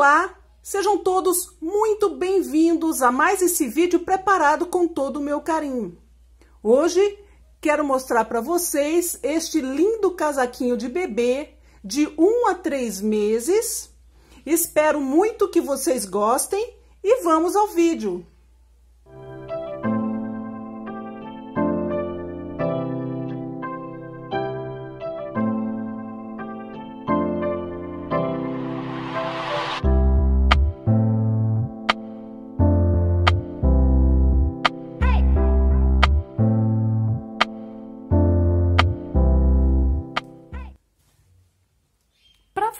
Olá, sejam todos muito bem-vindos a mais esse vídeo preparado com todo o meu carinho. Hoje quero mostrar para vocês este lindo casaquinho de bebê de 1 a 3 meses. Espero muito que vocês gostem e vamos ao vídeo.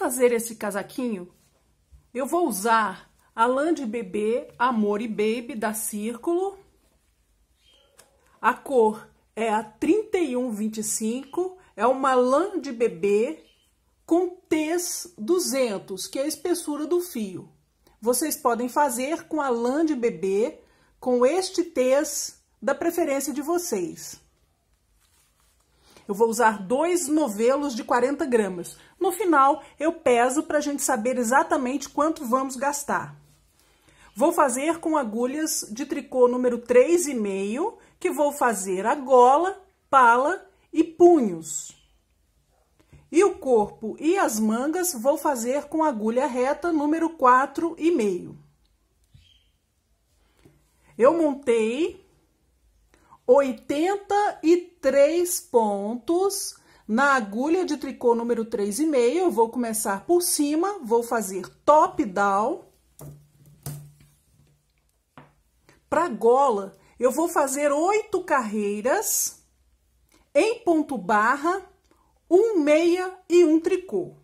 fazer esse casaquinho, eu vou usar a lã de bebê Amor e Baby da Círculo. A cor é a 3125, é uma lã de bebê com T's 200, que é a espessura do fio. Vocês podem fazer com a lã de bebê, com este T's da preferência de vocês. Eu vou usar dois novelos de 40 gramas. No final, eu peso para a gente saber exatamente quanto vamos gastar. Vou fazer com agulhas de tricô número 3,5, que vou fazer a gola, pala e punhos. E o corpo e as mangas vou fazer com agulha reta número 4,5. Eu montei 83 pontos na agulha de tricô número 3,5. Eu vou começar por cima, vou fazer top down. Para gola, eu vou fazer oito carreiras em ponto barra, um meia e um tricô.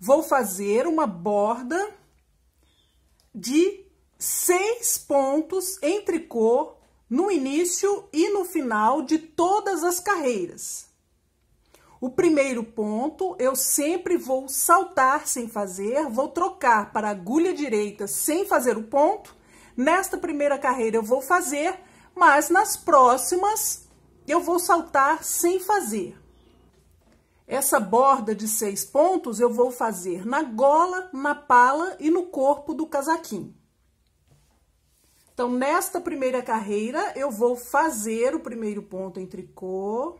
Vou fazer uma borda de seis pontos em tricô no início e no final de todas as carreiras. O primeiro ponto eu sempre vou saltar sem fazer, vou trocar para agulha direita sem fazer o ponto. Nesta primeira carreira eu vou fazer, mas nas próximas eu vou saltar sem fazer. Essa borda de seis pontos eu vou fazer na gola, na pala e no corpo do casaquinho. Então, nesta primeira carreira, eu vou fazer o primeiro ponto em tricô.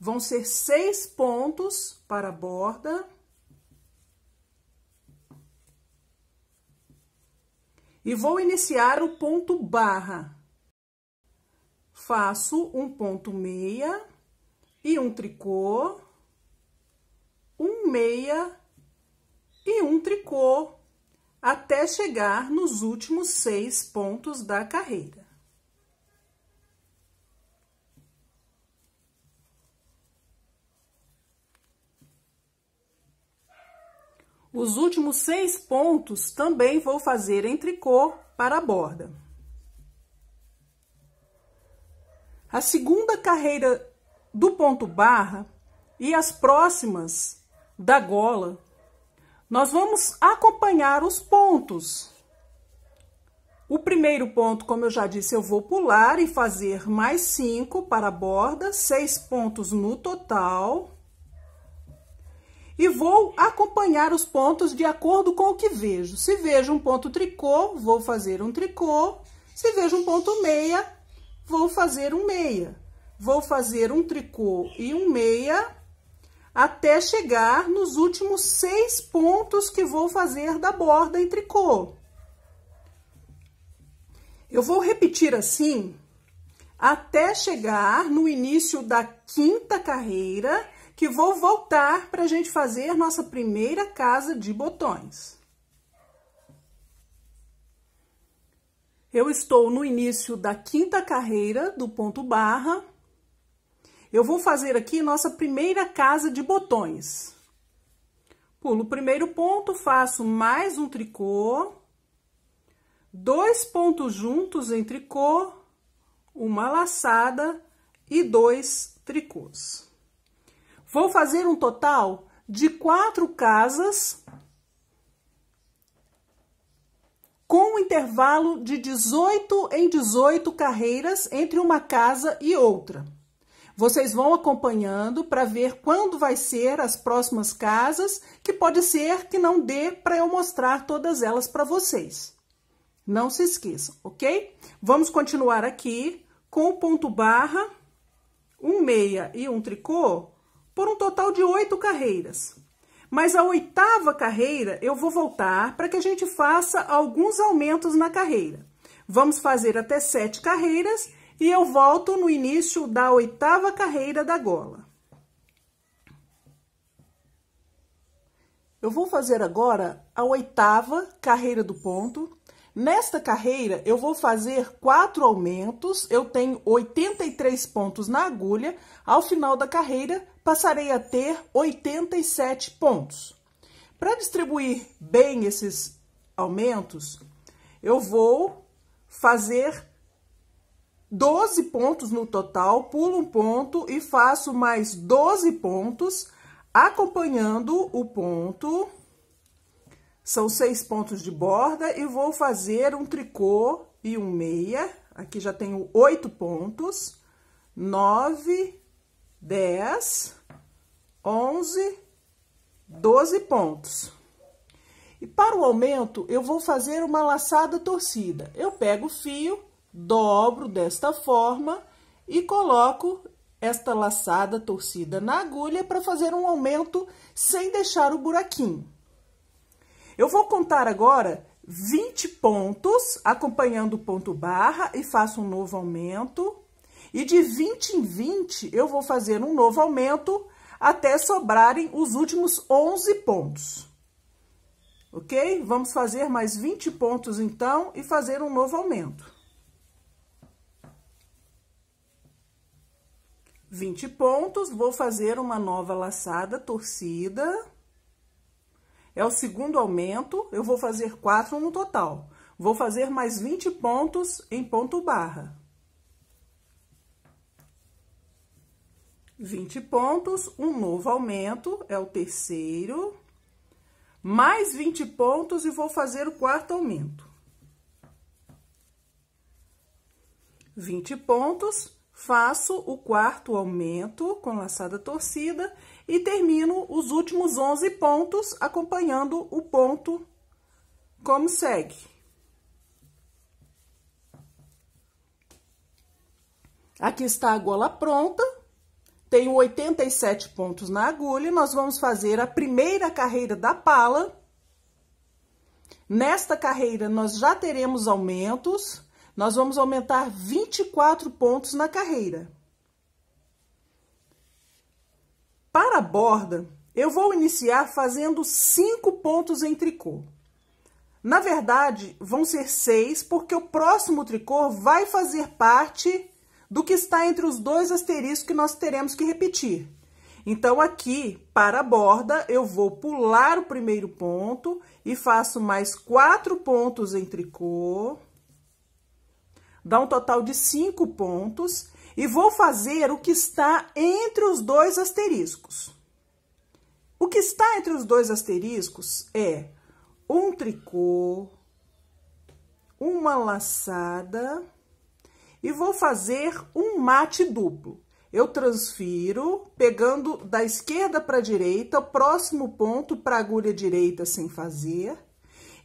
Vão ser seis pontos para a borda. E vou iniciar o ponto barra. Faço um ponto meia e um tricô, um meia e um tricô até chegar nos últimos seis pontos da carreira. Os últimos seis pontos também vou fazer em tricô para a borda. A segunda carreira do ponto barra e as próximas da gola nós vamos acompanhar os pontos. O primeiro ponto, como eu já disse, eu vou pular e fazer mais cinco para a borda, seis pontos no total. E vou acompanhar os pontos de acordo com o que vejo. Se vejo um ponto tricô, vou fazer um tricô. Se vejo um ponto meia, vou fazer um meia. Vou fazer um tricô e um meia até chegar nos últimos seis pontos que vou fazer da borda em tricô. Eu vou repetir assim até chegar no início da quinta carreira, que vou voltar para a gente fazer nossa primeira casa de botões. Eu estou no início da quinta carreira do ponto barra, eu vou fazer aqui nossa primeira casa de botões. Pulo o primeiro ponto, faço mais um tricô, dois pontos juntos em tricô, uma laçada e dois tricôs. Vou fazer um total de quatro casas com um intervalo de 18 em 18 carreiras entre uma casa e outra. Vocês vão acompanhando para ver quando vai ser as próximas casas, que pode ser que não dê para eu mostrar todas elas para vocês. Não se esqueçam, ok? Vamos continuar aqui com o ponto barra, um meia e um tricô, por um total de oito carreiras. Mas a oitava carreira eu vou voltar para que a gente faça alguns aumentos na carreira. Vamos fazer até sete carreiras e eu volto no início da oitava carreira da gola. Eu vou fazer agora a oitava carreira do ponto. Nesta carreira, eu vou fazer quatro aumentos, eu tenho 83 pontos na agulha. Ao final da carreira, passarei a ter 87 pontos. Para distribuir bem esses aumentos, eu vou fazer 12 pontos no total, pulo um ponto e faço mais 12 pontos, acompanhando o ponto. São seis pontos de borda e vou fazer um tricô e um meia. Aqui já tenho oito pontos. Nove, dez, onze, doze pontos. E para o aumento, eu vou fazer uma laçada torcida. Eu pego o fio dobro desta forma e coloco esta laçada torcida na agulha para fazer um aumento sem deixar o buraquinho. Eu vou contar agora 20 pontos, acompanhando o ponto barra e faço um novo aumento. E de 20 em 20, eu vou fazer um novo aumento até sobrarem os últimos 11 pontos. Ok? Vamos fazer mais 20 pontos, então, e fazer um novo aumento. 20 pontos, vou fazer uma nova laçada torcida. É o segundo aumento, eu vou fazer quatro no total. Vou fazer mais 20 pontos em ponto barra. 20 pontos, um novo aumento, é o terceiro. Mais 20 pontos e vou fazer o quarto aumento. 20 pontos, faço o quarto aumento com laçada torcida e termino os últimos 11 pontos acompanhando o ponto como segue. Aqui está a gola pronta, tenho 87 pontos na agulha, nós vamos fazer a primeira carreira da pala. Nesta carreira, nós já teremos aumentos nós vamos aumentar 24 pontos na carreira. Para a borda, eu vou iniciar fazendo 5 pontos em tricô. Na verdade, vão ser 6, porque o próximo tricô vai fazer parte do que está entre os dois asteriscos que nós teremos que repetir. Então, aqui, para a borda, eu vou pular o primeiro ponto e faço mais quatro pontos em tricô dá um total de cinco pontos, e vou fazer o que está entre os dois asteriscos. O que está entre os dois asteriscos é um tricô, uma laçada, e vou fazer um mate duplo. Eu transfiro, pegando da esquerda para a direita, próximo ponto para a agulha direita sem fazer,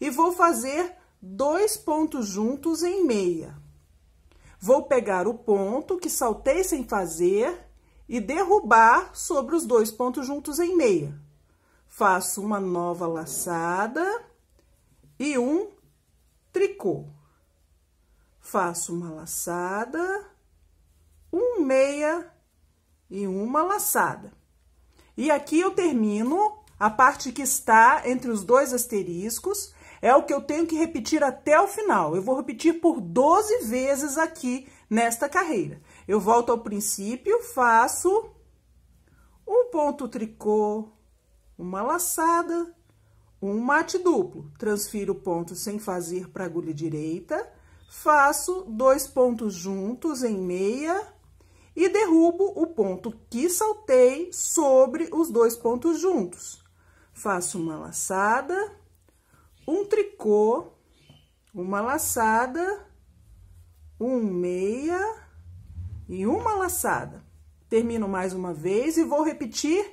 e vou fazer dois pontos juntos em meia. Vou pegar o ponto que saltei sem fazer e derrubar sobre os dois pontos juntos em meia. Faço uma nova laçada e um tricô. Faço uma laçada, um meia e uma laçada. E aqui eu termino a parte que está entre os dois asteriscos, é o que eu tenho que repetir até o final. Eu vou repetir por 12 vezes aqui nesta carreira. Eu volto ao princípio, faço um ponto tricô, uma laçada, um mate duplo. Transfiro o ponto sem fazer para agulha direita, faço dois pontos juntos em meia e derrubo o ponto que saltei sobre os dois pontos juntos. Faço uma laçada um tricô, uma laçada, um meia e uma laçada. Termino mais uma vez e vou repetir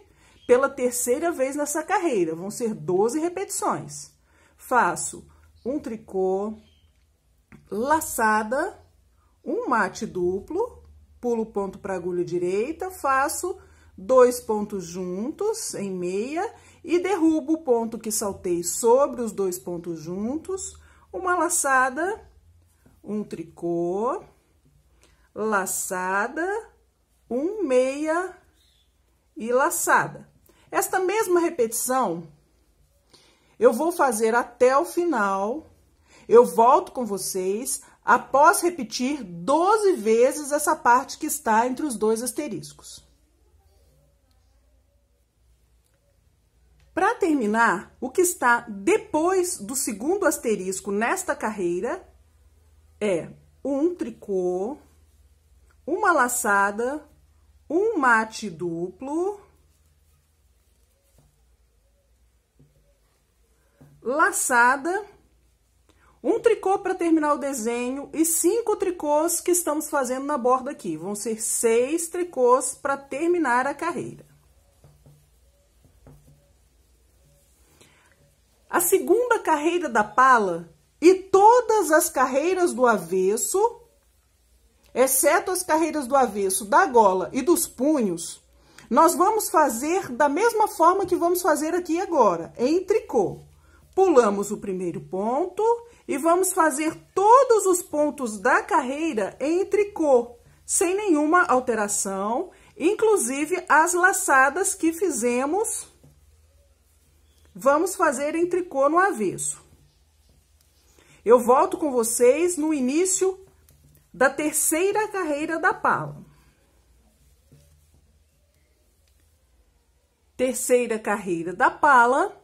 pela terceira vez nessa carreira. Vão ser 12 repetições. Faço um tricô, laçada, um mate duplo, pulo ponto para agulha direita, faço dois pontos juntos em meia e derrubo o ponto que saltei sobre os dois pontos juntos, uma laçada, um tricô, laçada, um meia e laçada. Esta mesma repetição eu vou fazer até o final. Eu volto com vocês após repetir 12 vezes essa parte que está entre os dois asteriscos. Para terminar, o que está depois do segundo asterisco nesta carreira é um tricô, uma laçada, um mate duplo, laçada, um tricô para terminar o desenho e cinco tricôs que estamos fazendo na borda aqui. Vão ser seis tricôs para terminar a carreira. A segunda carreira da pala e todas as carreiras do avesso, exceto as carreiras do avesso, da gola e dos punhos, nós vamos fazer da mesma forma que vamos fazer aqui agora, em tricô. Pulamos o primeiro ponto e vamos fazer todos os pontos da carreira em tricô, sem nenhuma alteração, inclusive as laçadas que fizemos vamos fazer em tricô no avesso. Eu volto com vocês no início da terceira carreira da pala. Terceira carreira da pala,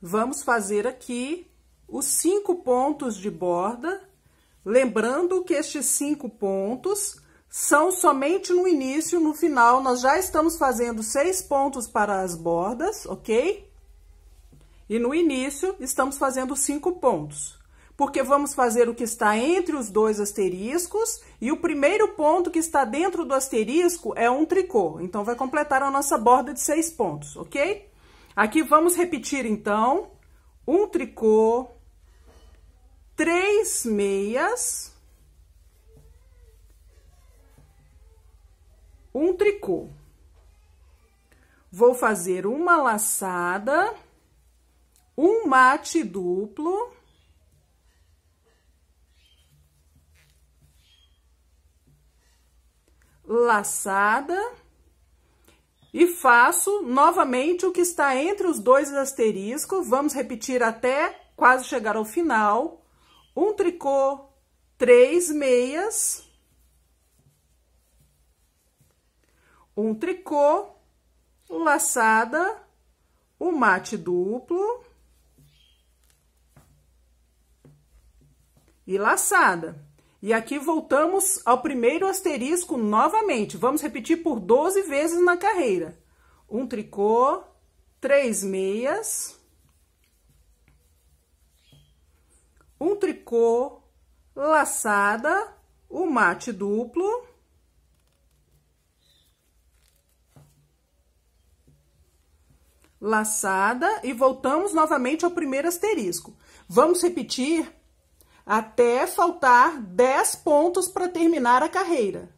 vamos fazer aqui os cinco pontos de borda, lembrando que estes cinco pontos são somente no início, no final, nós já estamos fazendo seis pontos para as bordas, ok? E no início, estamos fazendo cinco pontos, porque vamos fazer o que está entre os dois asteriscos e o primeiro ponto que está dentro do asterisco é um tricô. Então, vai completar a nossa borda de seis pontos, ok? Aqui vamos repetir, então, um tricô, três meias, um tricô. Vou fazer uma laçada um mate duplo. Laçada. E faço novamente o que está entre os dois asteriscos. Vamos repetir até quase chegar ao final. Um tricô, três meias. Um tricô, laçada, o um mate duplo. e laçada. E aqui voltamos ao primeiro asterisco novamente. Vamos repetir por 12 vezes na carreira. Um tricô, três meias, um tricô, laçada, o um mate duplo, laçada e voltamos novamente ao primeiro asterisco. Vamos repetir até faltar 10 pontos para terminar a carreira.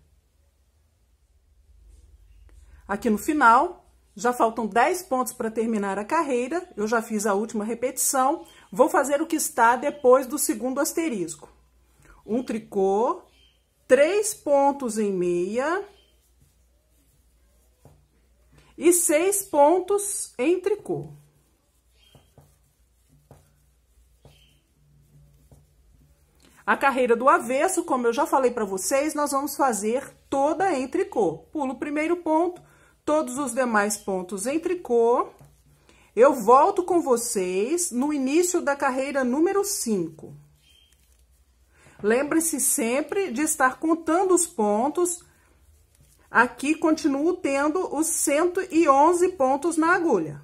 Aqui no final, já faltam 10 pontos para terminar a carreira, eu já fiz a última repetição, vou fazer o que está depois do segundo asterisco. Um tricô, três pontos em meia e seis pontos em tricô. A carreira do avesso, como eu já falei para vocês, nós vamos fazer toda em tricô. Pulo o primeiro ponto, todos os demais pontos em tricô. Eu volto com vocês no início da carreira número 5. Lembre-se sempre de estar contando os pontos. Aqui continuo tendo os 111 pontos na agulha.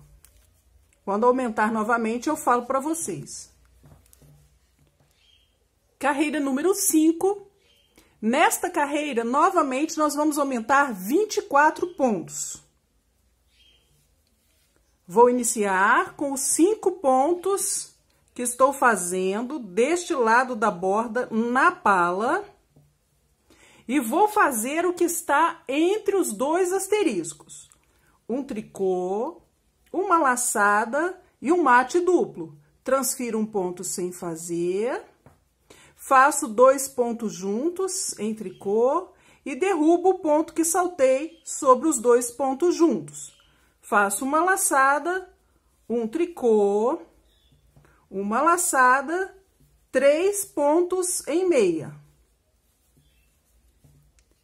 Quando aumentar novamente, eu falo para vocês carreira número 5. Nesta carreira, novamente, nós vamos aumentar 24 pontos. Vou iniciar com os cinco pontos que estou fazendo deste lado da borda na pala. E vou fazer o que está entre os dois asteriscos. Um tricô, uma laçada e um mate duplo. Transfiro um ponto sem fazer faço dois pontos juntos em tricô e derrubo o ponto que saltei sobre os dois pontos juntos. Faço uma laçada, um tricô, uma laçada, três pontos em meia.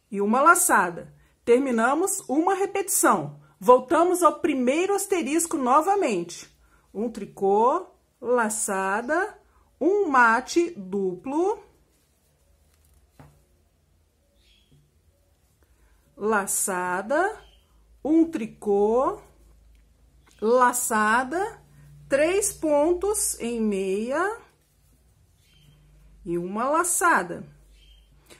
E uma laçada. Terminamos uma repetição. Voltamos ao primeiro asterisco novamente. Um tricô, laçada, um mate duplo, laçada, um tricô, laçada, três pontos em meia e uma laçada.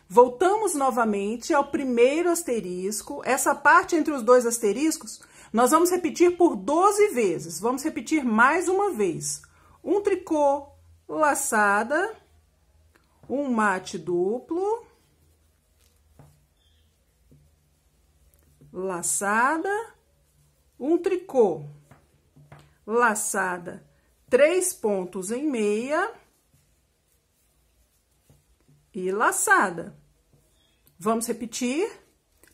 Voltamos novamente ao primeiro asterisco. Essa parte entre os dois asteriscos, nós vamos repetir por 12 vezes. Vamos repetir mais uma vez. Um tricô, laçada, um mate duplo, laçada, um tricô, laçada, três pontos em meia e laçada. Vamos repetir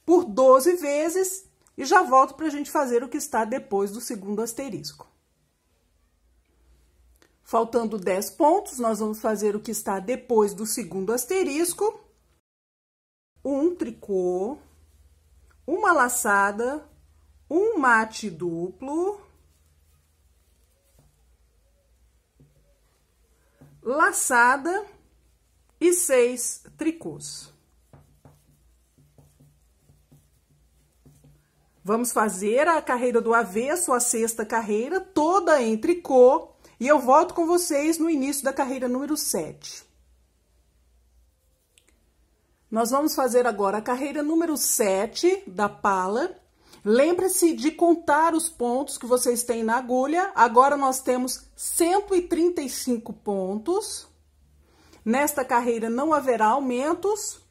por 12 vezes e já volto para a gente fazer o que está depois do segundo asterisco. Faltando 10 pontos, nós vamos fazer o que está depois do segundo asterisco. Um tricô, uma laçada, um mate duplo, laçada e seis tricôs. Vamos fazer a carreira do avesso, a sexta carreira, toda em tricô, e eu volto com vocês no início da carreira número 7. Nós vamos fazer agora a carreira número 7 da pala. Lembre-se de contar os pontos que vocês têm na agulha. Agora nós temos 135 pontos. Nesta carreira não haverá aumentos.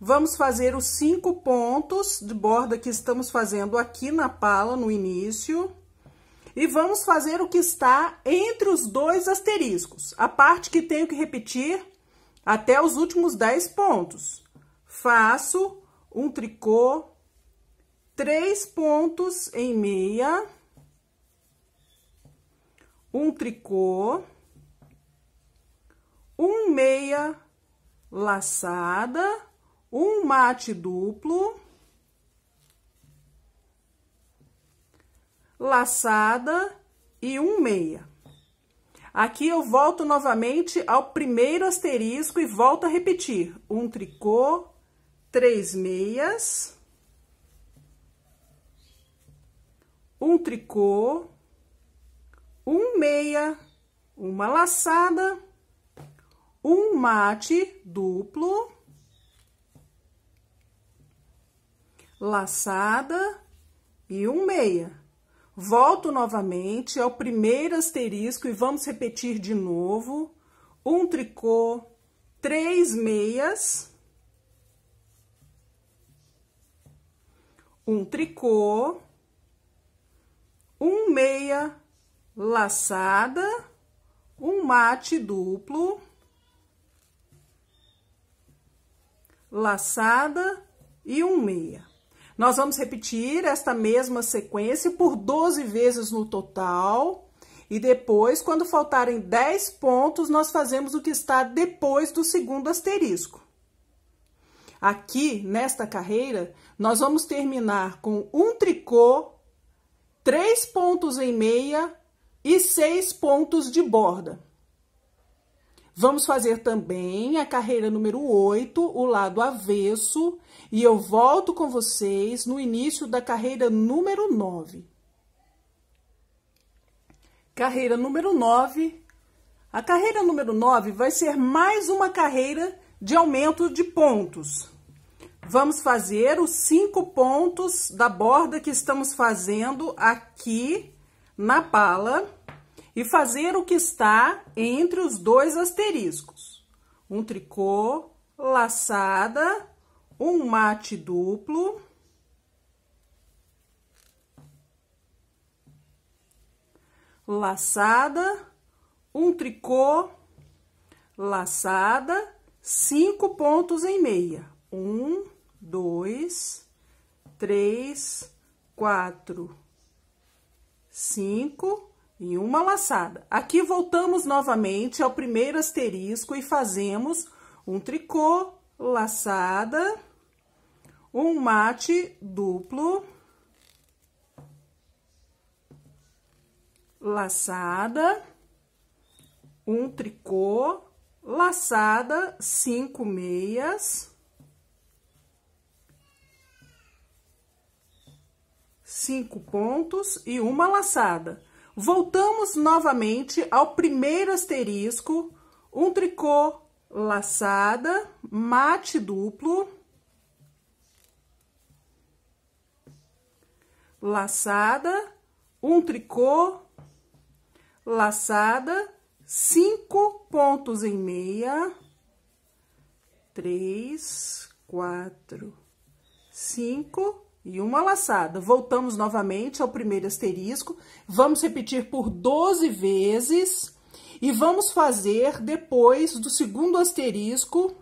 Vamos fazer os cinco pontos de borda que estamos fazendo aqui na pala no início. E vamos fazer o que está entre os dois asteriscos, a parte que tenho que repetir até os últimos 10 pontos. Faço um tricô, três pontos em meia, um tricô, um meia laçada, um mate duplo, laçada e um meia. Aqui eu volto novamente ao primeiro asterisco e volto a repetir. Um tricô, três meias, um tricô, um meia, uma laçada, um mate duplo, laçada e um meia. Volto novamente ao primeiro asterisco e vamos repetir de novo. Um tricô, três meias. Um tricô. Um meia laçada. Um mate duplo. Laçada e um meia. Nós vamos repetir esta mesma sequência por 12 vezes no total. E depois, quando faltarem 10 pontos, nós fazemos o que está depois do segundo asterisco. Aqui, nesta carreira, nós vamos terminar com um tricô, três pontos em meia e seis pontos de borda. Vamos fazer também a carreira número 8, o lado avesso, e eu volto com vocês no início da carreira número 9. Carreira número 9. A carreira número 9 vai ser mais uma carreira de aumento de pontos. Vamos fazer os cinco pontos da borda que estamos fazendo aqui na pala e fazer o que está entre os dois asteriscos. Um tricô, laçada, um mate duplo. Laçada, um tricô, laçada, cinco pontos em meia. Um, dois, três, quatro, cinco, em uma laçada. Aqui voltamos novamente ao primeiro asterisco e fazemos um tricô, laçada, um mate duplo, laçada, um tricô, laçada, cinco meias, cinco pontos e uma laçada. Voltamos novamente ao primeiro asterisco, um tricô laçada, mate duplo, laçada, um tricô, laçada, cinco pontos em meia, três, quatro, cinco, e uma laçada. Voltamos novamente ao primeiro asterisco, vamos repetir por 12 vezes e vamos fazer depois do segundo asterisco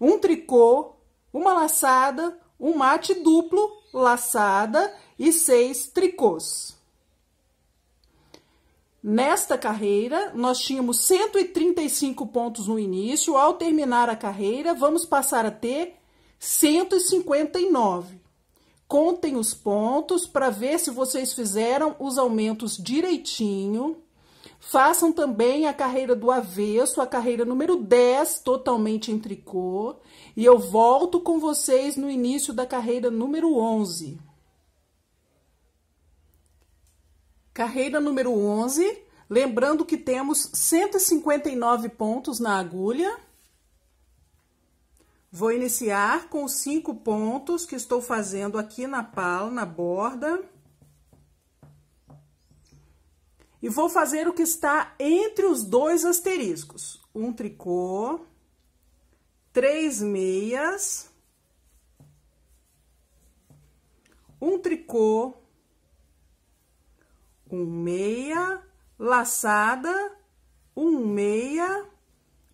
um tricô, uma laçada, um mate duplo, laçada e seis tricôs. Nesta carreira, nós tínhamos 135 pontos no início, ao terminar a carreira, vamos passar a ter 159 contem os pontos para ver se vocês fizeram os aumentos direitinho. Façam também a carreira do avesso, a carreira número 10, totalmente em tricô. E eu volto com vocês no início da carreira número 11. Carreira número 11, lembrando que temos 159 pontos na agulha. Vou iniciar com cinco pontos que estou fazendo aqui na pala, na borda. E vou fazer o que está entre os dois asteriscos. Um tricô, três meias, um tricô, um meia, laçada, um meia,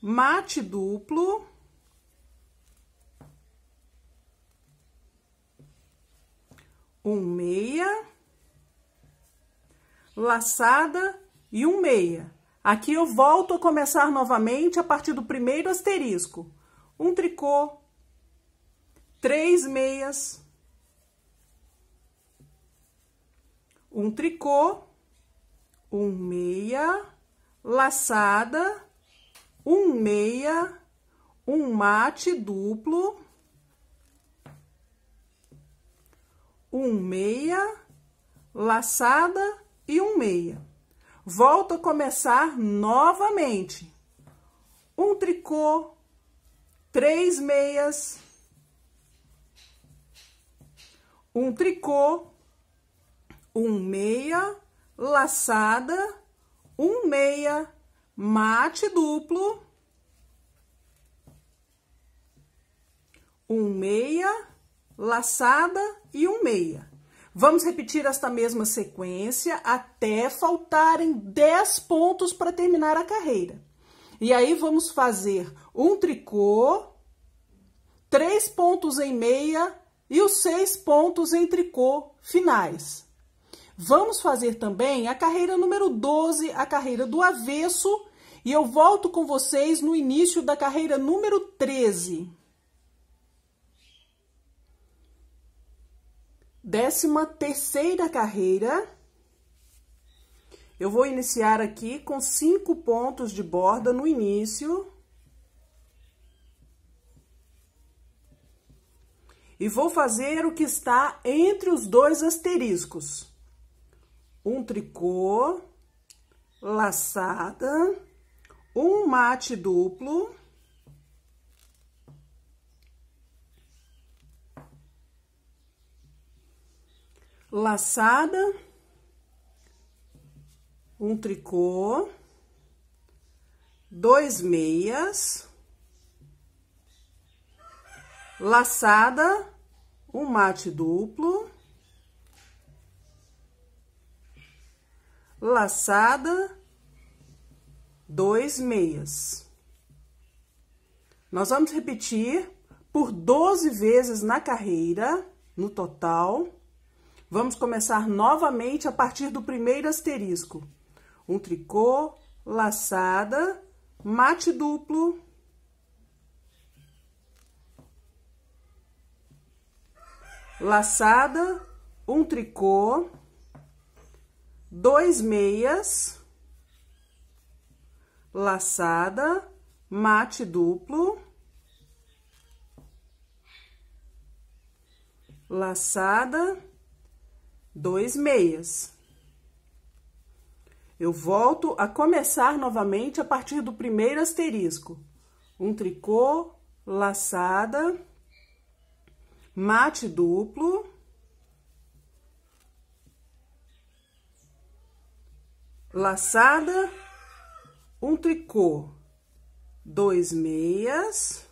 mate duplo um meia, laçada e um meia. Aqui eu volto a começar novamente a partir do primeiro asterisco. Um tricô, três meias, um tricô, um meia, laçada, um meia, um mate duplo, um meia, laçada e um meia. Volto a começar novamente. Um tricô, três meias, um tricô, um meia, laçada, um meia, mate duplo, um meia, laçada e um meia. Vamos repetir esta mesma sequência até faltarem 10 pontos para terminar a carreira. E aí vamos fazer um tricô, três pontos em meia e os seis pontos em tricô finais. Vamos fazer também a carreira número 12, a carreira do avesso, e eu volto com vocês no início da carreira número 13. Décima terceira carreira, eu vou iniciar aqui com cinco pontos de borda no início. E vou fazer o que está entre os dois asteriscos. Um tricô, laçada, um mate duplo laçada, um tricô, dois meias, laçada, um mate duplo, laçada, dois meias. Nós vamos repetir por 12 vezes na carreira, no total Vamos começar novamente a partir do primeiro asterisco. Um tricô, laçada, mate duplo. Laçada, um tricô, dois meias, laçada, mate duplo, laçada, dois meias. Eu volto a começar novamente a partir do primeiro asterisco. Um tricô, laçada, mate duplo. Laçada, um tricô, dois meias,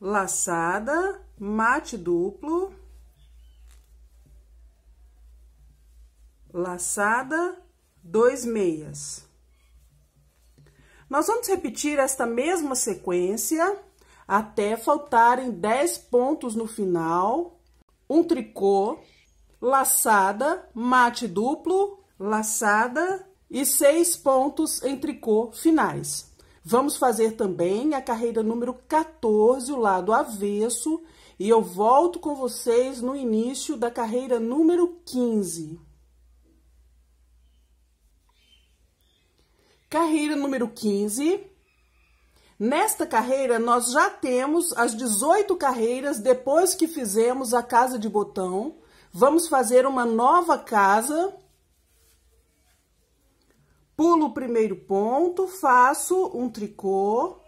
laçada, mate duplo. laçada, dois meias. Nós vamos repetir esta mesma sequência até faltarem 10 pontos no final, um tricô, laçada, mate duplo, laçada e seis pontos em tricô finais. Vamos fazer também a carreira número 14, o lado avesso, e eu volto com vocês no início da carreira número 15. Carreira número 15. Nesta carreira, nós já temos as 18 carreiras depois que fizemos a casa de botão. Vamos fazer uma nova casa. Pulo o primeiro ponto, faço um tricô,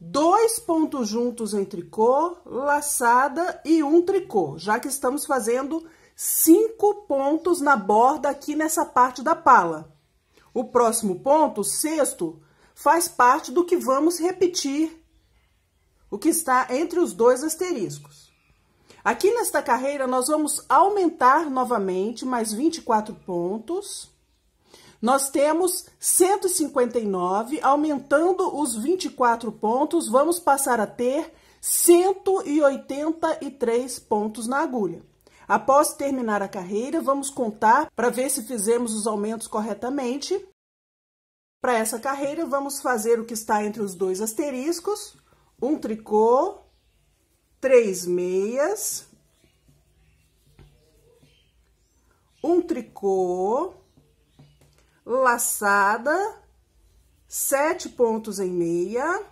dois pontos juntos em tricô, laçada e um tricô, já que estamos fazendo cinco pontos na borda aqui nessa parte da pala. O próximo ponto, sexto, faz parte do que vamos repetir, o que está entre os dois asteriscos. Aqui nesta carreira, nós vamos aumentar novamente mais 24 pontos. Nós temos 159, aumentando os 24 pontos, vamos passar a ter 183 pontos na agulha. Após terminar a carreira, vamos contar para ver se fizemos os aumentos corretamente. Para essa carreira, vamos fazer o que está entre os dois asteriscos, um tricô, três meias, um tricô, laçada, sete pontos em meia,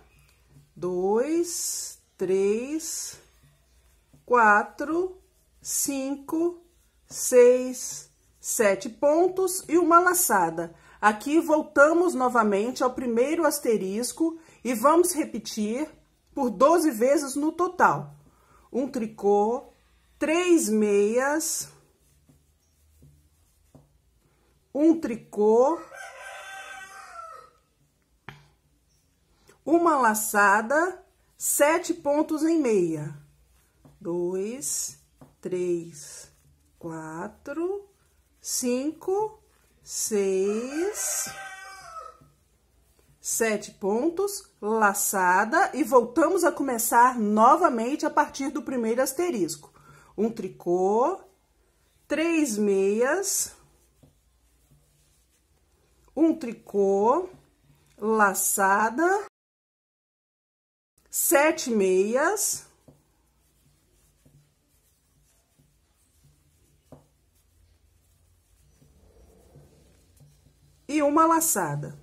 dois, três, quatro, cinco, seis, sete pontos e uma laçada. Aqui voltamos novamente ao primeiro asterisco e vamos repetir por 12 vezes no total. Um tricô, três meias, um tricô, uma laçada, sete pontos em meia. Dois, três, quatro, cinco, seis, sete pontos, laçada e voltamos a começar novamente a partir do primeiro asterisco. Um tricô, três meias, um tricô, laçada, sete meias, e uma laçada.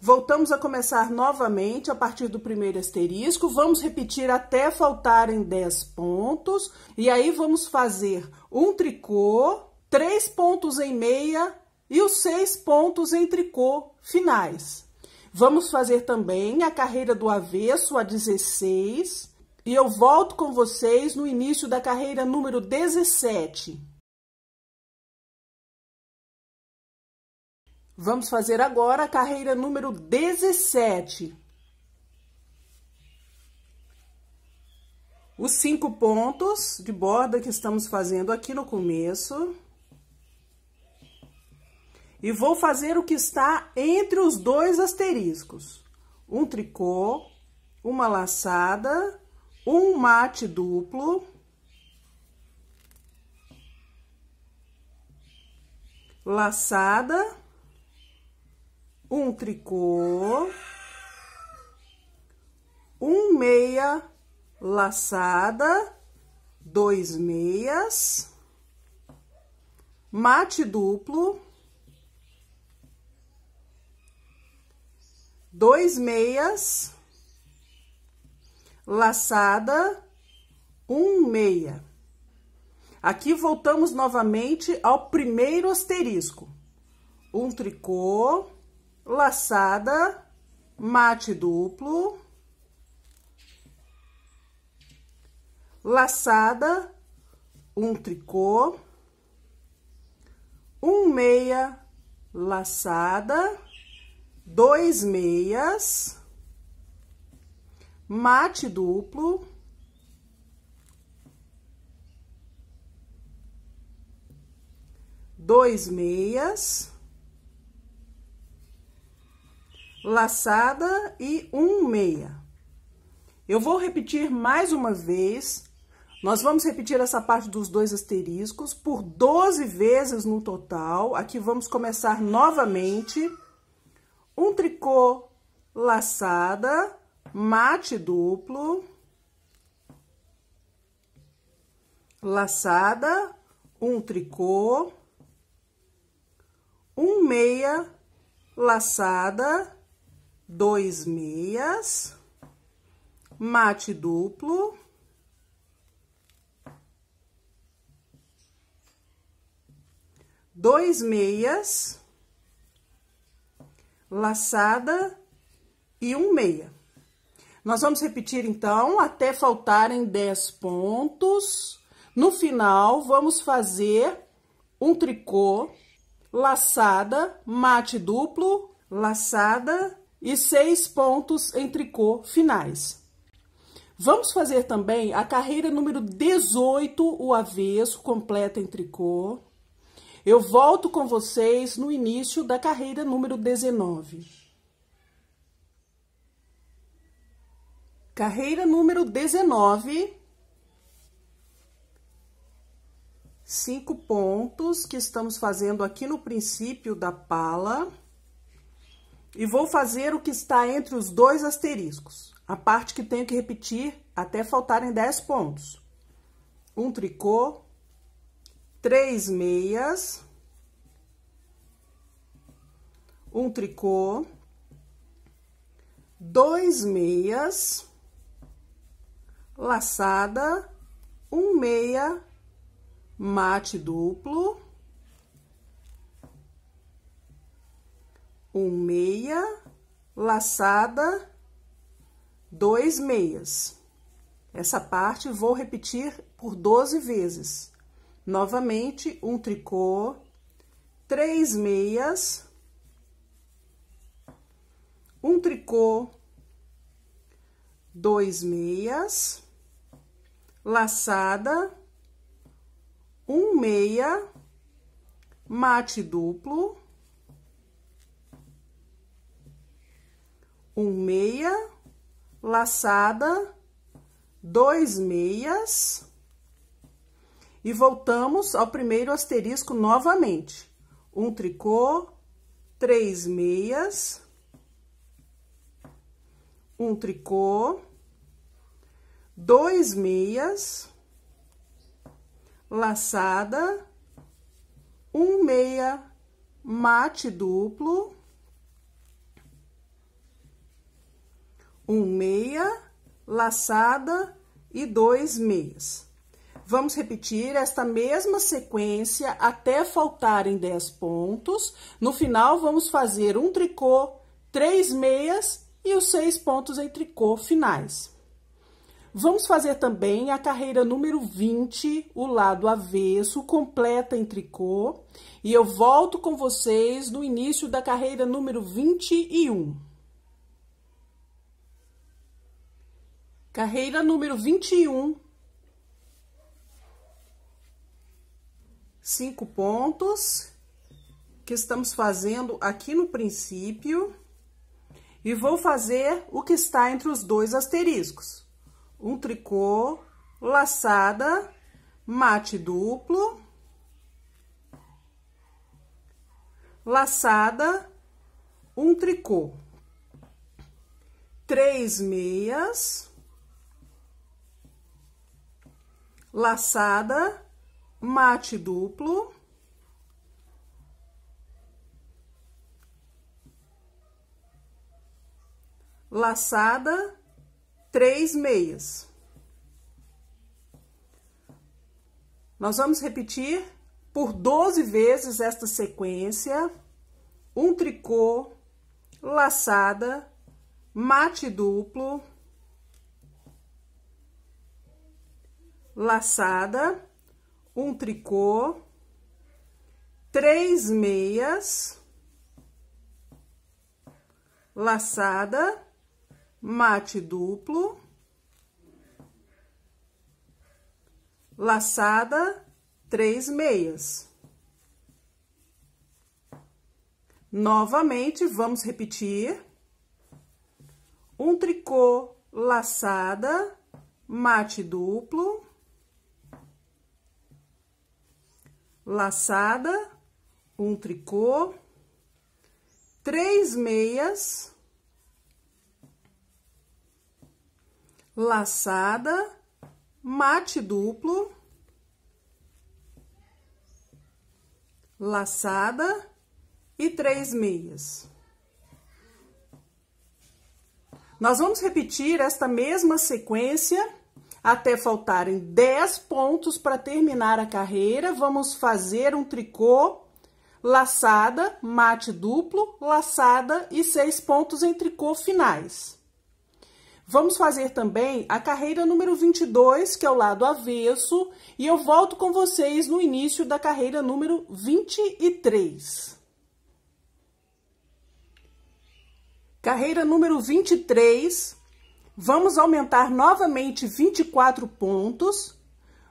Voltamos a começar novamente a partir do primeiro asterisco, vamos repetir até faltarem 10 pontos, e aí vamos fazer um tricô, três pontos em meia e os seis pontos em tricô finais. Vamos fazer também a carreira do avesso a 16, e eu volto com vocês no início da carreira número 17. Vamos fazer agora a carreira número 17. Os cinco pontos de borda que estamos fazendo aqui no começo. E vou fazer o que está entre os dois asteriscos. Um tricô, uma laçada, um mate duplo... laçada um tricô, um meia laçada, dois meias, mate duplo, dois meias, laçada, um meia. Aqui voltamos novamente ao primeiro asterisco. Um tricô, laçada, mate duplo, laçada, um tricô, um meia laçada, dois meias, mate duplo, dois meias, laçada e um meia. Eu vou repetir mais uma vez. Nós vamos repetir essa parte dos dois asteriscos por 12 vezes no total. Aqui vamos começar novamente. Um tricô laçada, mate duplo, laçada, um tricô, um meia, laçada, dois meias, mate duplo. Dois meias, laçada e um meia. Nós vamos repetir, então, até faltarem 10 pontos. No final, vamos fazer um tricô, laçada, mate duplo, laçada e seis pontos em tricô finais. Vamos fazer também a carreira número 18, o avesso, completa em tricô. Eu volto com vocês no início da carreira número 19. Carreira número 19. Cinco pontos que estamos fazendo aqui no princípio da pala. E vou fazer o que está entre os dois asteriscos, a parte que tenho que repetir até faltarem 10 pontos. Um tricô, três meias, um tricô, dois meias, laçada, um meia, mate duplo, um meia, laçada, dois meias. Essa parte vou repetir por 12 vezes. Novamente, um tricô, três meias, um tricô, dois meias, laçada, um meia, mate duplo, um meia, laçada, dois meias, e voltamos ao primeiro asterisco novamente. Um tricô, três meias, um tricô, dois meias, laçada, um meia, mate duplo, um meia, laçada e dois meias. Vamos repetir esta mesma sequência até faltarem 10 pontos. No final, vamos fazer um tricô, três meias e os seis pontos em tricô finais. Vamos fazer também a carreira número 20, o lado avesso, completa em tricô. E eu volto com vocês no início da carreira número 21. Carreira número 21. Cinco pontos que estamos fazendo aqui no princípio. E vou fazer o que está entre os dois asteriscos. Um tricô, laçada, mate duplo, laçada, um tricô. Três meias laçada, mate duplo. Laçada, três meias. Nós vamos repetir por 12 vezes esta sequência. Um tricô, laçada, mate duplo. laçada, um tricô, três meias, laçada, mate duplo, laçada, três meias. Novamente, vamos repetir. Um tricô, laçada, mate duplo, laçada, um tricô, três meias, laçada, mate duplo, laçada e três meias. Nós vamos repetir esta mesma sequência até faltarem 10 pontos para terminar a carreira, vamos fazer um tricô laçada, mate duplo, laçada e seis pontos em tricô finais. Vamos fazer também a carreira número 22, que é o lado avesso, e eu volto com vocês no início da carreira número 23. Carreira número 23, Vamos aumentar novamente 24 pontos.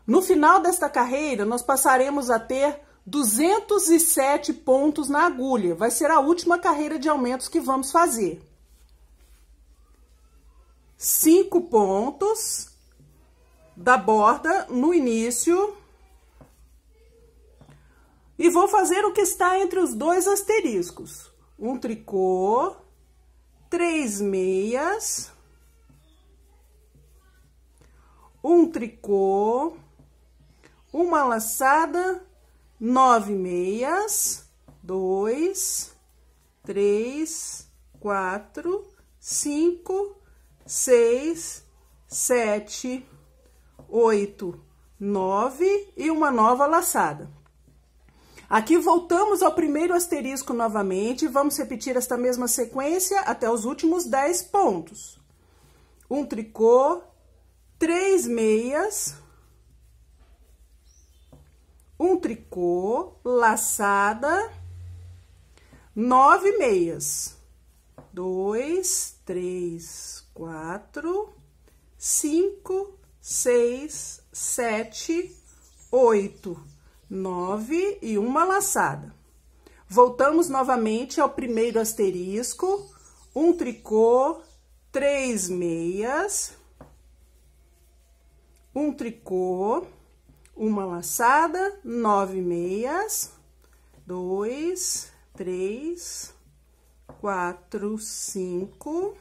No final desta carreira, nós passaremos a ter 207 pontos na agulha. Vai ser a última carreira de aumentos que vamos fazer. 5 pontos da borda no início. E vou fazer o que está entre os dois asteriscos. Um tricô, três meias um tricô, uma laçada, nove meias, dois, três, quatro, cinco, seis, sete, oito, nove e uma nova laçada. Aqui voltamos ao primeiro asterisco novamente, vamos repetir esta mesma sequência até os últimos dez pontos. Um tricô, três meias, um tricô, laçada, nove meias. Dois, três, quatro, cinco, seis, sete, oito, nove e uma laçada. Voltamos novamente ao primeiro asterisco, um tricô, três meias um tricô, uma laçada, nove meias, dois, três, quatro, cinco,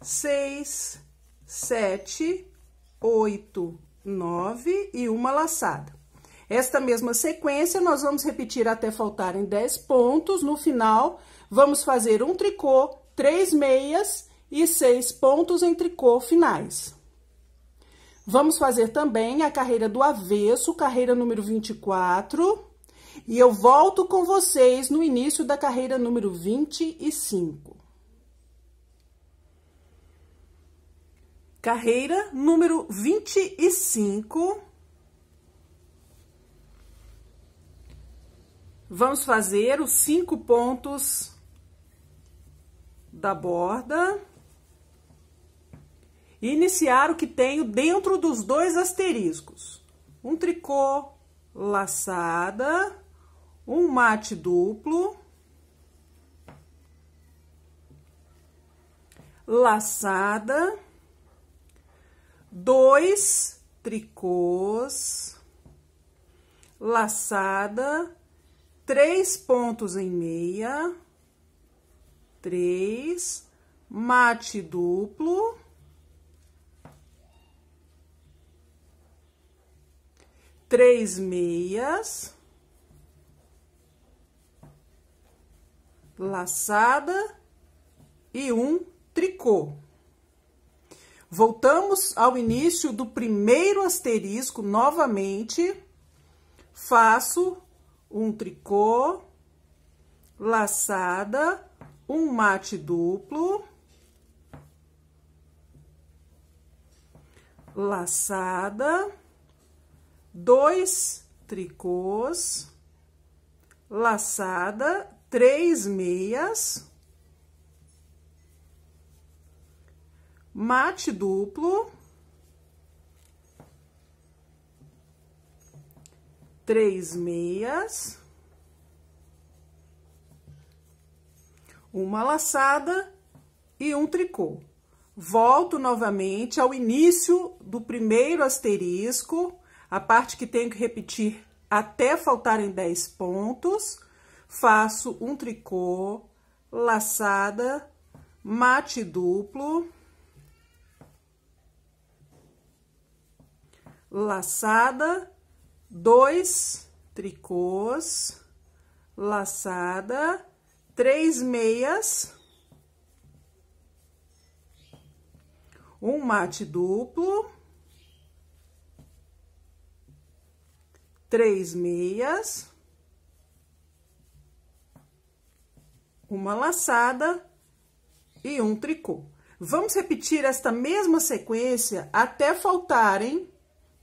seis, sete, oito, nove e uma laçada. Esta mesma sequência, nós vamos repetir até faltarem 10 pontos. No final, vamos fazer um tricô, três meias e seis pontos em tricô finais. Vamos fazer também a carreira do avesso, carreira número 24. E eu volto com vocês no início da carreira número 25. Carreira número 25. Vamos fazer os cinco pontos da borda e iniciar o que tenho dentro dos dois asteriscos. Um tricô, laçada, um mate duplo, laçada, dois tricôs, laçada, três pontos em meia, três, mate duplo, três meias, laçada e um tricô. Voltamos ao início do primeiro asterisco novamente. Faço um tricô, laçada, um mate duplo, laçada, dois tricôs, laçada, três meias, mate duplo, três meias, uma laçada e um tricô. Volto novamente ao início do primeiro asterisco, a parte que tenho que repetir até faltarem 10 pontos, faço um tricô, laçada, mate duplo, laçada, dois tricôs, laçada, três meias, um mate duplo, três meias, uma laçada e um tricô. Vamos repetir esta mesma sequência até faltarem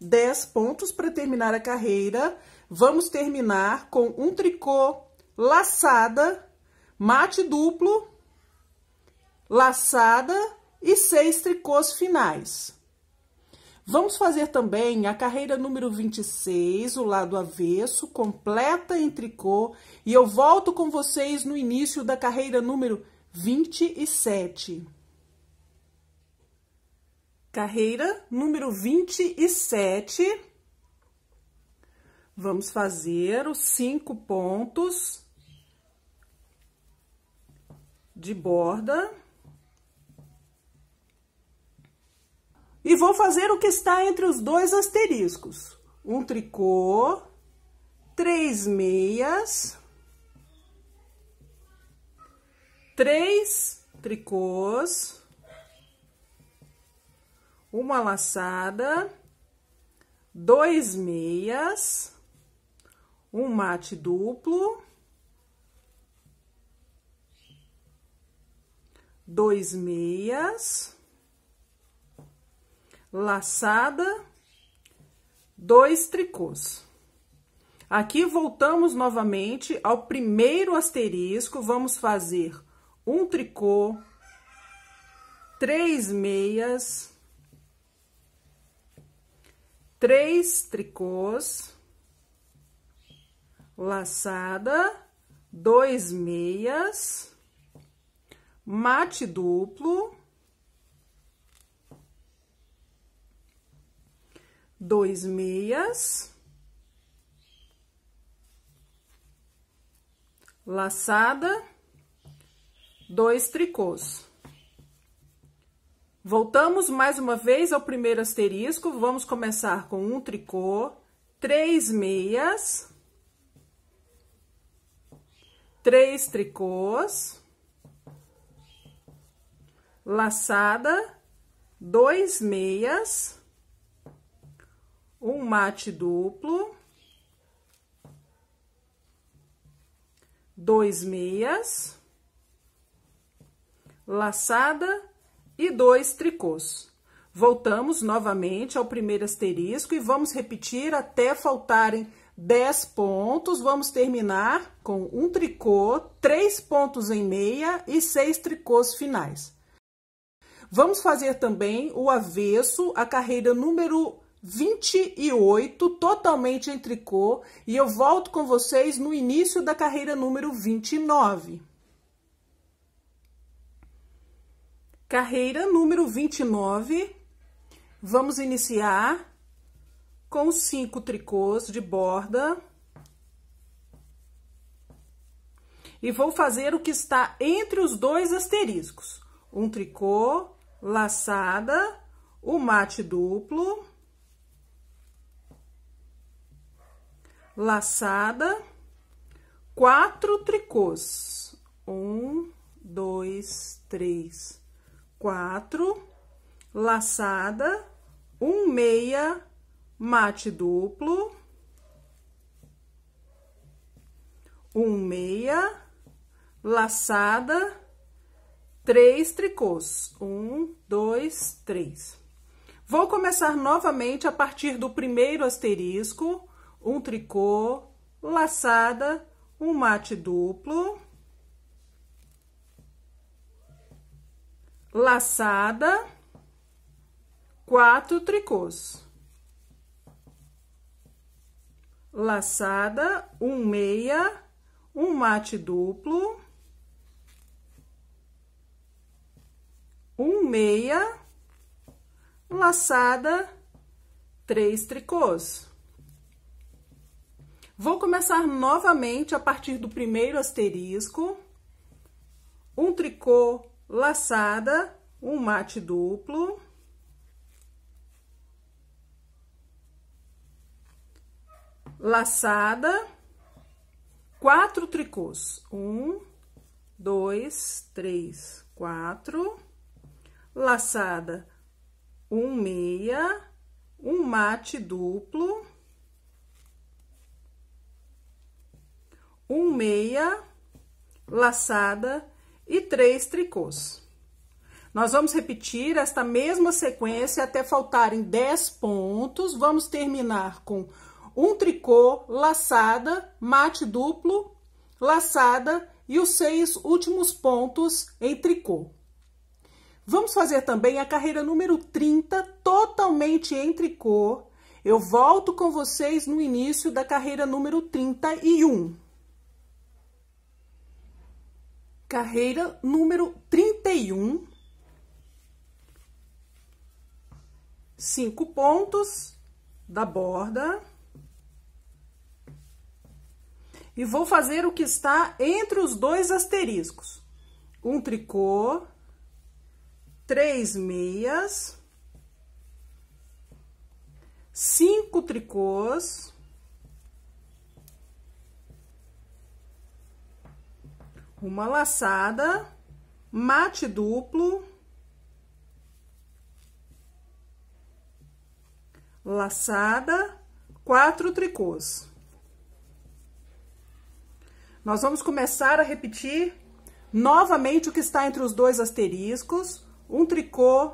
10 pontos para terminar a carreira. Vamos terminar com um tricô, laçada, mate duplo, laçada e seis tricôs finais. Vamos fazer também a carreira número 26, o lado avesso, completa em tricô, e eu volto com vocês no início da carreira número 27. Carreira número 27. Vamos fazer os cinco pontos de borda. E vou fazer o que está entre os dois asteriscos. Um tricô, três meias, três tricôs, uma laçada, dois meias, um mate duplo, dois meias, laçada, dois tricôs. Aqui voltamos novamente ao primeiro asterisco, vamos fazer um tricô, três meias, três tricôs, laçada, dois meias, mate duplo, dois meias, laçada, dois tricôs. Voltamos mais uma vez ao primeiro asterisco, vamos começar com um tricô, três meias, três tricôs, laçada, dois meias, um mate duplo, dois meias, laçada e dois tricôs. Voltamos novamente ao primeiro asterisco e vamos repetir até faltarem 10 pontos. Vamos terminar com um tricô, três pontos em meia e seis tricôs finais. Vamos fazer também o avesso, a carreira número 28, totalmente em tricô, e eu volto com vocês no início da carreira número 29. Carreira número 29, vamos iniciar com cinco tricôs de borda. E vou fazer o que está entre os dois asteriscos. Um tricô, laçada, o mate duplo laçada, quatro tricôs. Um, dois, três, quatro, laçada, um meia, mate duplo, um meia, laçada, três tricôs. Um, dois, três. Vou começar novamente a partir do primeiro asterisco um tricô, laçada, um mate duplo, laçada, quatro tricôs. Laçada, um meia, um mate duplo, um meia, laçada, três tricôs. Vou começar novamente a partir do primeiro asterisco, um tricô laçada, um mate duplo. Laçada, quatro tricôs. Um, dois, três, quatro. Laçada, um meia, um mate duplo. um meia laçada e três tricôs. Nós vamos repetir esta mesma sequência até faltarem 10 pontos. Vamos terminar com um tricô, laçada, mate duplo, laçada e os seis últimos pontos em tricô. Vamos fazer também a carreira número 30, totalmente em tricô. Eu volto com vocês no início da carreira número 31 carreira número 31. Cinco pontos da borda. E vou fazer o que está entre os dois asteriscos. Um tricô, três meias, cinco tricôs, uma laçada, mate duplo, laçada, quatro tricôs. Nós vamos começar a repetir novamente o que está entre os dois asteriscos, um tricô,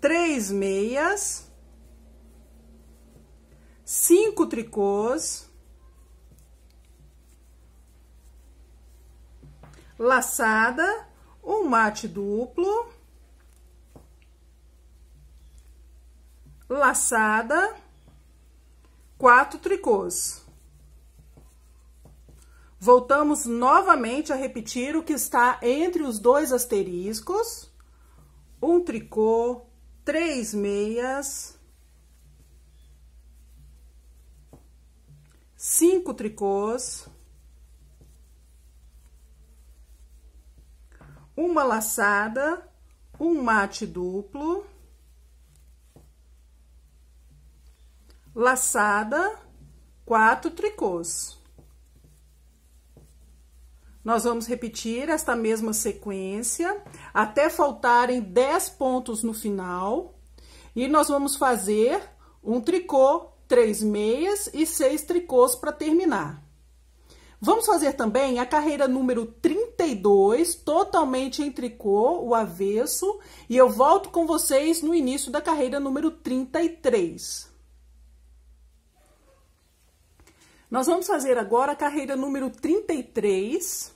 três meias, cinco tricôs, laçada, um mate duplo, laçada, quatro tricôs. Voltamos novamente a repetir o que está entre os dois asteriscos, um tricô, três meias, cinco tricôs, uma laçada, um mate duplo, laçada, quatro tricôs. Nós vamos repetir esta mesma sequência até faltarem 10 pontos no final. E nós vamos fazer um tricô, três meias e seis tricôs para terminar. Vamos fazer também a carreira número 32, totalmente em tricô, o avesso, e eu volto com vocês no início da carreira número 33. Nós vamos fazer agora a carreira número 33.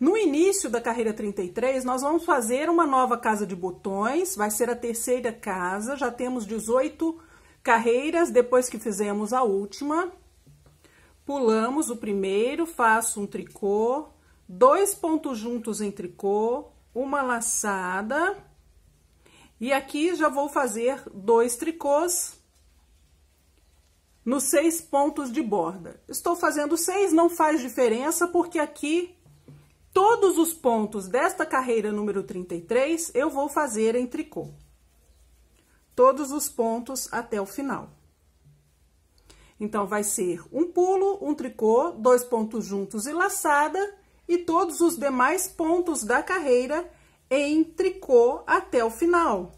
No início da carreira 33, nós vamos fazer uma nova casa de botões, vai ser a terceira casa, já temos 18 carreiras depois que fizemos a última. Pulamos o primeiro, faço um tricô, dois pontos juntos em tricô, uma laçada. E aqui já vou fazer dois tricôs nos seis pontos de borda. Estou fazendo seis, não faz diferença, porque aqui todos os pontos desta carreira número 33 eu vou fazer em tricô. Todos os pontos até o final. Então, vai ser um pulo, um tricô, dois pontos juntos e laçada, e todos os demais pontos da carreira em tricô até o final.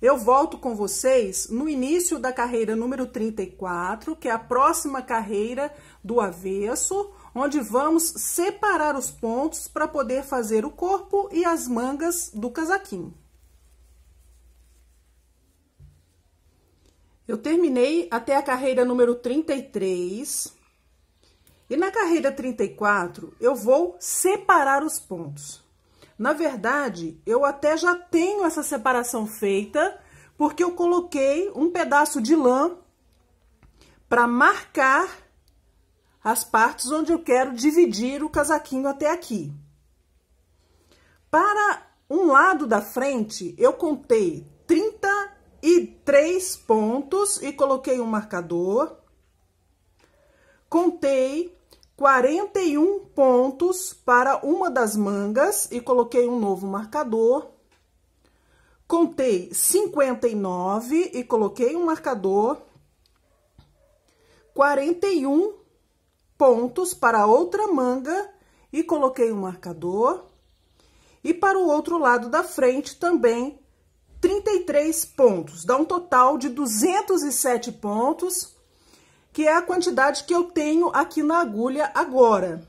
Eu volto com vocês no início da carreira número 34, que é a próxima carreira do avesso, onde vamos separar os pontos para poder fazer o corpo e as mangas do casaquinho. Eu terminei até a carreira número 33. E na carreira 34, eu vou separar os pontos. Na verdade, eu até já tenho essa separação feita, porque eu coloquei um pedaço de lã para marcar as partes onde eu quero dividir o casaquinho até aqui. Para um lado da frente, eu contei 30 e três pontos e coloquei um marcador. Contei 41 pontos para uma das mangas e coloquei um novo marcador. Contei 59 e coloquei um marcador. 41 pontos para outra manga e coloquei um marcador. E para o outro lado da frente também 33 pontos, dá um total de 207 pontos, que é a quantidade que eu tenho aqui na agulha agora.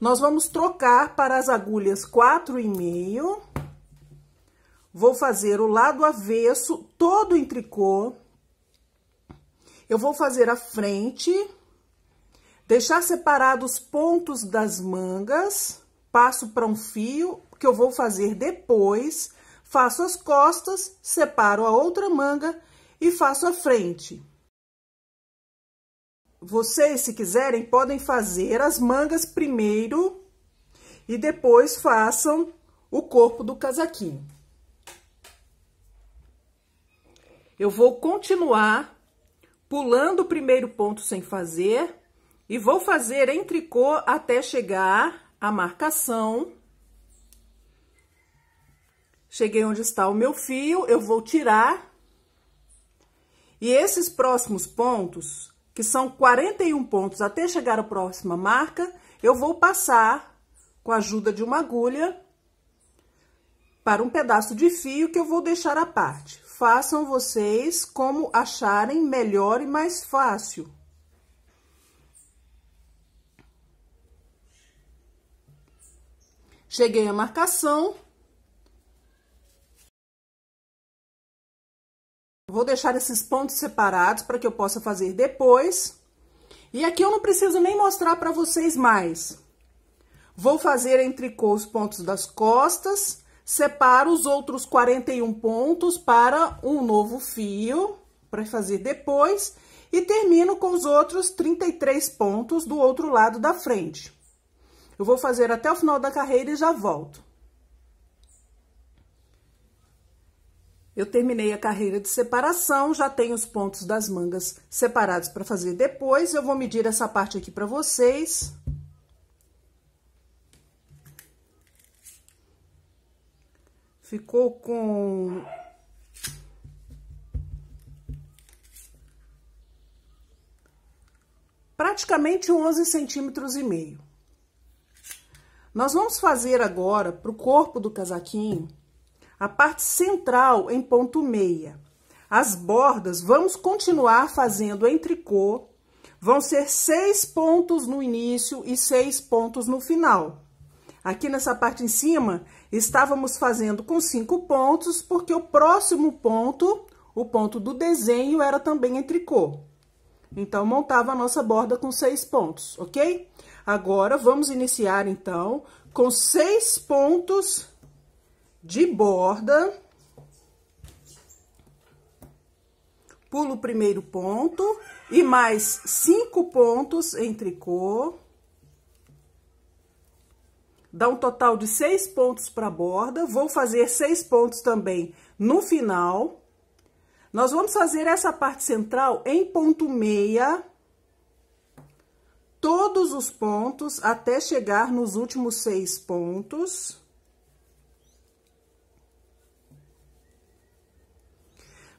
Nós vamos trocar para as agulhas 4,5. Vou fazer o lado avesso todo em tricô. Eu vou fazer a frente, deixar separados os pontos das mangas, passo para um fio, que eu vou fazer depois faço as costas, separo a outra manga e faço a frente. Vocês, se quiserem, podem fazer as mangas primeiro e depois façam o corpo do casaquinho. Eu vou continuar pulando o primeiro ponto sem fazer e vou fazer em tricô até chegar à marcação Cheguei onde está o meu fio, eu vou tirar. E esses próximos pontos, que são 41 pontos até chegar à próxima marca, eu vou passar com a ajuda de uma agulha para um pedaço de fio que eu vou deixar à parte. Façam vocês como acharem melhor e mais fácil. Cheguei à marcação, Vou deixar esses pontos separados para que eu possa fazer depois. E aqui eu não preciso nem mostrar para vocês mais. Vou fazer em tricô os pontos das costas, separo os outros 41 pontos para um novo fio, para fazer depois, e termino com os outros 33 pontos do outro lado da frente. Eu vou fazer até o final da carreira e já volto. Eu terminei a carreira de separação, já tenho os pontos das mangas separados para fazer depois. Eu vou medir essa parte aqui para vocês. Ficou com... Praticamente 11 centímetros e meio. Nós vamos fazer agora para o corpo do casaquinho a parte central em ponto meia. As bordas vamos continuar fazendo em tricô, vão ser seis pontos no início e seis pontos no final. Aqui nessa parte em cima, estávamos fazendo com cinco pontos, porque o próximo ponto, o ponto do desenho, era também em tricô. Então, montava a nossa borda com seis pontos, ok? Agora, vamos iniciar, então, com seis pontos de borda, pulo o primeiro ponto e mais cinco pontos em tricô. Dá um total de seis pontos para a borda. Vou fazer seis pontos também no final. Nós vamos fazer essa parte central em ponto meia, todos os pontos até chegar nos últimos seis pontos.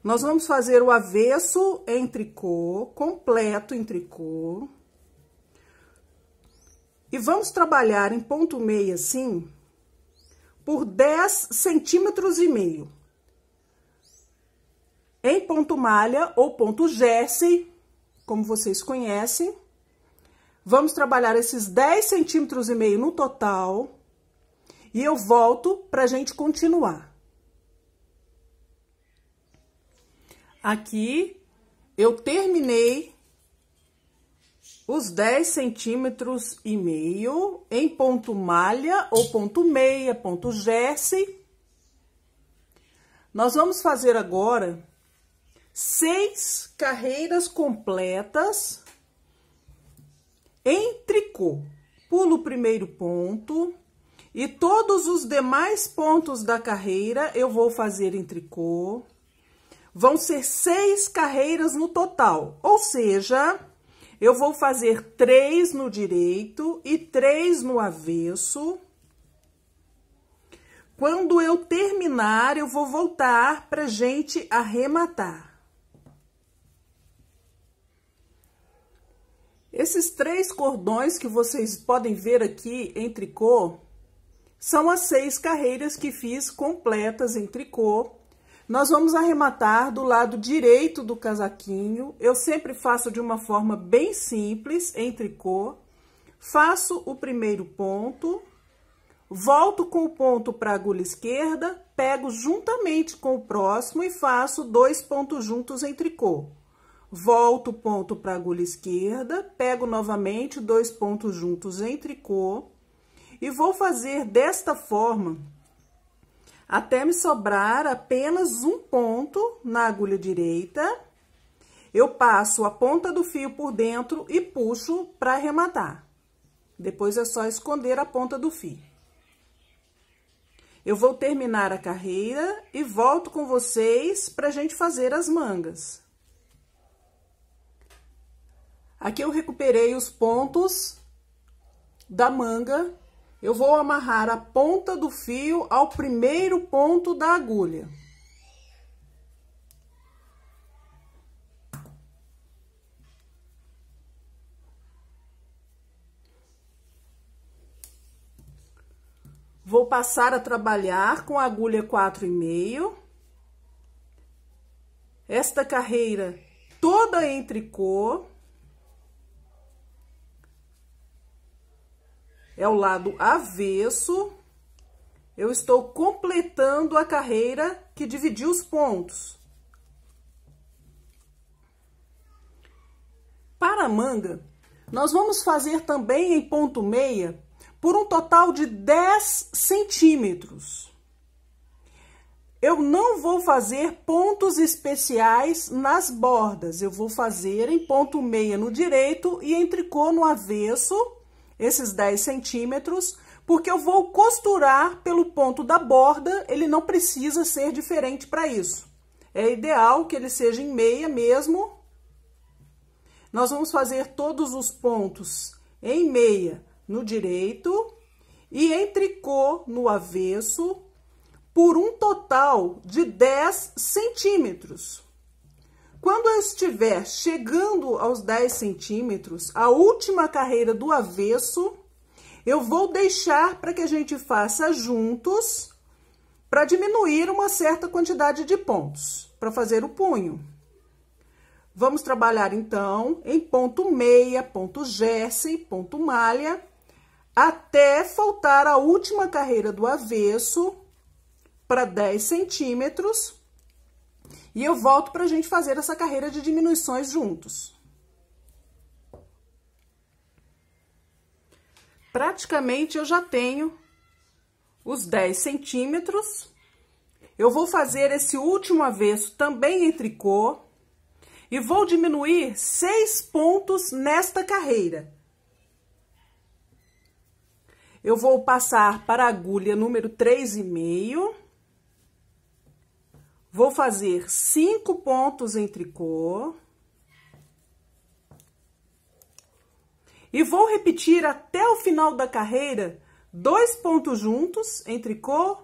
Nós vamos fazer o avesso em tricô, completo em tricô. E vamos trabalhar em ponto meio assim, por 10 centímetros e meio. Em ponto malha ou ponto jersey, como vocês conhecem. Vamos trabalhar esses 10 centímetros e meio no total. E eu volto pra gente continuar. Aqui eu terminei os 10 centímetros e meio em ponto malha ou ponto meia, ponto jersey. Nós vamos fazer agora seis carreiras completas em tricô. Pulo o primeiro ponto e todos os demais pontos da carreira eu vou fazer em tricô. Vão ser seis carreiras no total, ou seja, eu vou fazer três no direito e três no avesso. Quando eu terminar, eu vou voltar para gente arrematar. Esses três cordões que vocês podem ver aqui em tricô são as seis carreiras que fiz completas em tricô nós vamos arrematar do lado direito do casaquinho. Eu sempre faço de uma forma bem simples, em tricô. Faço o primeiro ponto, volto com o ponto para a agulha esquerda, pego juntamente com o próximo e faço dois pontos juntos em tricô. Volto o ponto para a agulha esquerda, pego novamente dois pontos juntos em tricô e vou fazer desta forma até me sobrar apenas um ponto na agulha direita. Eu passo a ponta do fio por dentro e puxo para arrematar. Depois é só esconder a ponta do fio. Eu vou terminar a carreira e volto com vocês para a gente fazer as mangas. Aqui eu recuperei os pontos da manga eu vou amarrar a ponta do fio ao primeiro ponto da agulha. Vou passar a trabalhar com a agulha quatro e meio. Esta carreira toda em tricô. é o lado avesso, eu estou completando a carreira que dividiu os pontos. Para a manga, nós vamos fazer também em ponto meia por um total de 10 centímetros. Eu não vou fazer pontos especiais nas bordas, eu vou fazer em ponto meia no direito e em tricô no avesso esses 10 centímetros, porque eu vou costurar pelo ponto da borda, ele não precisa ser diferente para isso. É ideal que ele seja em meia mesmo. Nós vamos fazer todos os pontos em meia no direito e em tricô no avesso por um total de 10 centímetros. Quando estiver chegando aos 10 centímetros, a última carreira do avesso, eu vou deixar para que a gente faça juntos, para diminuir uma certa quantidade de pontos, para fazer o punho. Vamos trabalhar, então, em ponto meia, ponto gerce, ponto malha, até faltar a última carreira do avesso para 10 centímetros, e eu volto para a gente fazer essa carreira de diminuições juntos. Praticamente eu já tenho os 10 centímetros. Eu vou fazer esse último avesso também em tricô. E vou diminuir 6 pontos nesta carreira. Eu vou passar para a agulha número 3,5 Vou fazer cinco pontos em tricô. E vou repetir até o final da carreira dois pontos juntos em tricô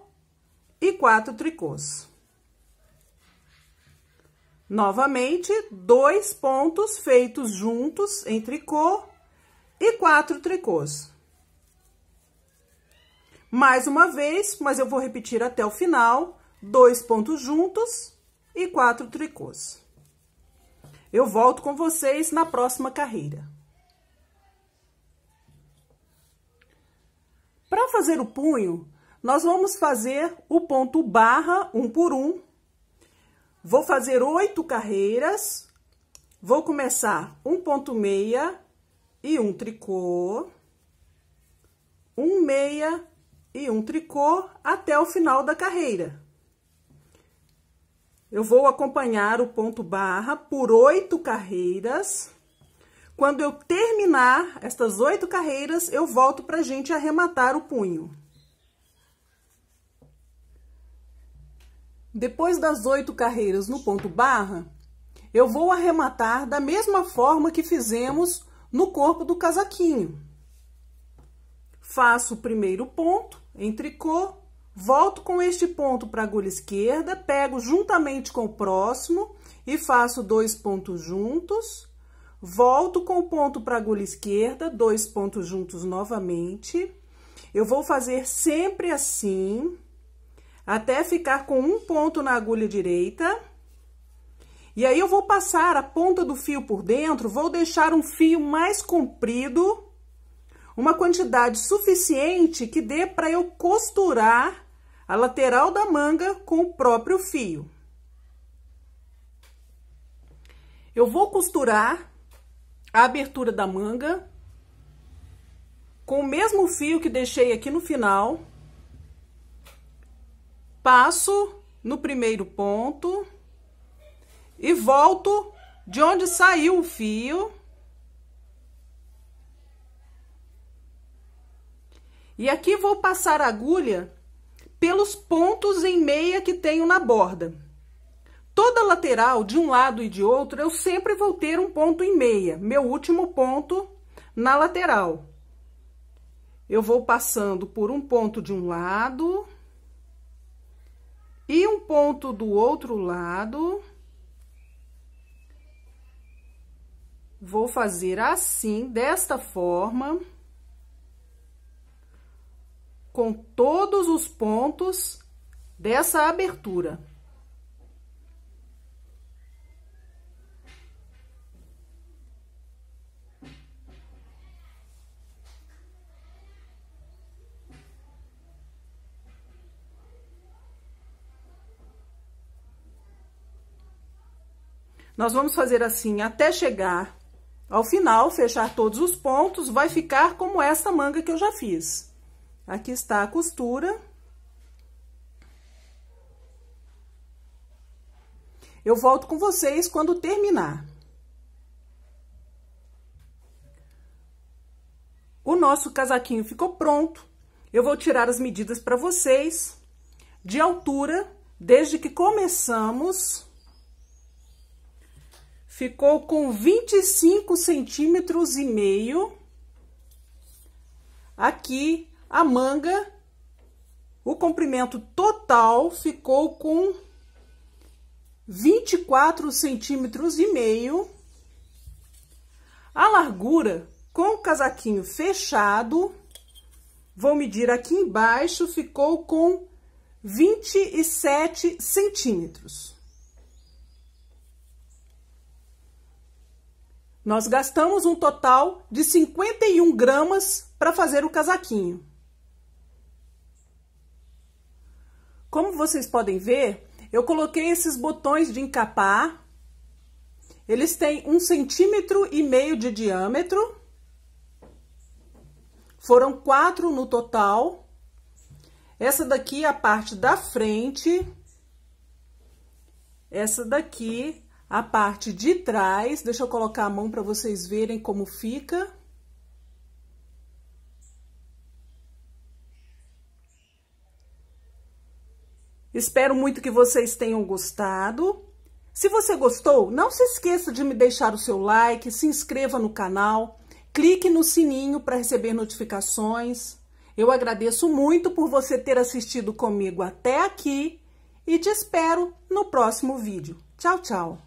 e quatro tricôs. Novamente, dois pontos feitos juntos em tricô e quatro tricôs. Mais uma vez, mas eu vou repetir até o final, dois pontos juntos e quatro tricôs. Eu volto com vocês na próxima carreira. Para fazer o punho, nós vamos fazer o ponto barra um por um. Vou fazer oito carreiras. Vou começar um ponto meia e um tricô, um meia e um tricô até o final da carreira. Eu vou acompanhar o ponto barra por oito carreiras. Quando eu terminar estas oito carreiras, eu volto pra gente arrematar o punho. Depois das oito carreiras no ponto barra, eu vou arrematar da mesma forma que fizemos no corpo do casaquinho. Faço o primeiro ponto em tricô, Volto com este ponto para a agulha esquerda, pego juntamente com o próximo e faço dois pontos juntos. Volto com o ponto para a agulha esquerda, dois pontos juntos novamente. Eu vou fazer sempre assim, até ficar com um ponto na agulha direita. E aí, eu vou passar a ponta do fio por dentro, vou deixar um fio mais comprido, uma quantidade suficiente que dê para eu costurar a lateral da manga com o próprio fio. Eu vou costurar a abertura da manga com o mesmo fio que deixei aqui no final. Passo no primeiro ponto e volto de onde saiu o fio. E aqui vou passar a agulha pelos pontos em meia que tenho na borda. Toda lateral, de um lado e de outro, eu sempre vou ter um ponto em meia, meu último ponto na lateral. Eu vou passando por um ponto de um lado e um ponto do outro lado. Vou fazer assim, desta forma com todos os pontos dessa abertura. Nós vamos fazer assim até chegar ao final, fechar todos os pontos, vai ficar como essa manga que eu já fiz. Aqui está a costura. Eu volto com vocês quando terminar. O nosso casaquinho ficou pronto. Eu vou tirar as medidas para vocês de altura, desde que começamos. Ficou com 25 centímetros e meio. Aqui a manga, o comprimento total ficou com 24 centímetros e meio. A largura, com o casaquinho fechado, vou medir aqui embaixo, ficou com 27 centímetros. Nós gastamos um total de 51 gramas para fazer o casaquinho. Como vocês podem ver, eu coloquei esses botões de encapar. Eles têm um centímetro e meio de diâmetro. Foram quatro no total. Essa daqui é a parte da frente. Essa daqui a parte de trás. Deixa eu colocar a mão para vocês verem como fica. Espero muito que vocês tenham gostado. Se você gostou, não se esqueça de me deixar o seu like, se inscreva no canal, clique no sininho para receber notificações. Eu agradeço muito por você ter assistido comigo até aqui e te espero no próximo vídeo. Tchau, tchau!